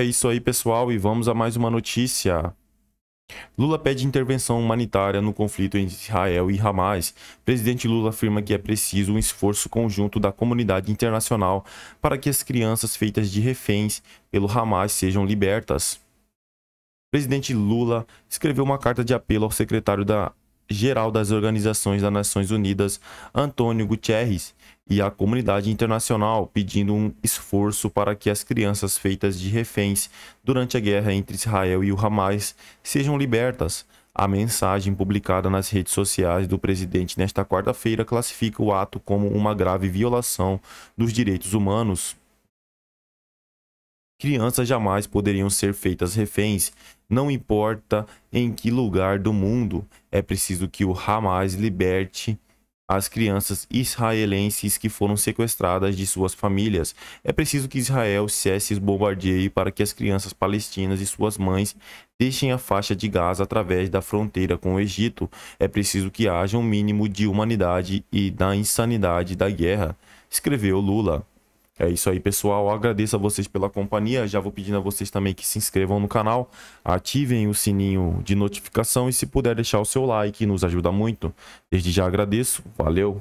É isso aí, pessoal, e vamos a mais uma notícia. Lula pede intervenção humanitária no conflito entre Israel e Hamas. Presidente Lula afirma que é preciso um esforço conjunto da comunidade internacional para que as crianças feitas de reféns pelo Hamas sejam libertas. Presidente Lula escreveu uma carta de apelo ao secretário da geral das organizações das Nações Unidas, Antônio Guterres, e a comunidade internacional, pedindo um esforço para que as crianças feitas de reféns durante a guerra entre Israel e o Hamas sejam libertas. A mensagem publicada nas redes sociais do presidente nesta quarta-feira classifica o ato como uma grave violação dos direitos humanos Crianças jamais poderiam ser feitas reféns, não importa em que lugar do mundo. É preciso que o Hamas liberte as crianças israelenses que foram sequestradas de suas famílias. É preciso que Israel cesse o bombardeio para que as crianças palestinas e suas mães deixem a faixa de gás através da fronteira com o Egito. É preciso que haja um mínimo de humanidade e da insanidade da guerra, escreveu Lula. É isso aí, pessoal. Eu agradeço a vocês pela companhia. Já vou pedindo a vocês também que se inscrevam no canal, ativem o sininho de notificação e se puder deixar o seu like, nos ajuda muito. Desde já agradeço. Valeu!